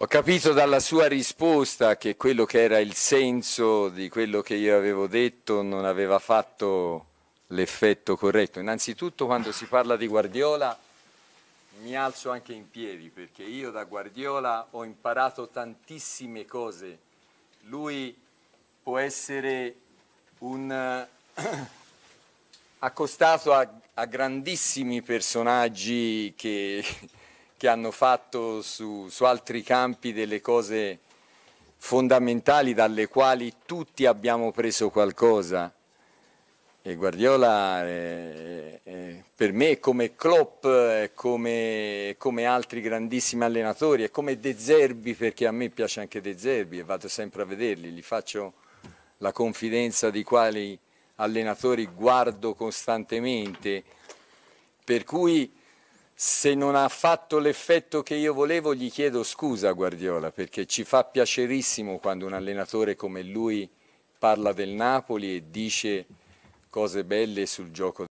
Ho capito dalla sua risposta che quello che era il senso di quello che io avevo detto non aveva fatto l'effetto corretto. Innanzitutto quando si parla di Guardiola mi alzo anche in piedi perché io da Guardiola ho imparato tantissime cose. Lui può essere un accostato a, a grandissimi personaggi che che hanno fatto su, su altri campi delle cose fondamentali dalle quali tutti abbiamo preso qualcosa. E Guardiola eh, eh, per me come Klopp, eh, come, come, altri grandissimi allenatori, è come De Zerbi perché a me piace anche De Zerbi e vado sempre a vederli, gli faccio la confidenza di quali allenatori guardo costantemente, per cui se non ha fatto l'effetto che io volevo gli chiedo scusa a Guardiola perché ci fa piacerissimo quando un allenatore come lui parla del Napoli e dice cose belle sul gioco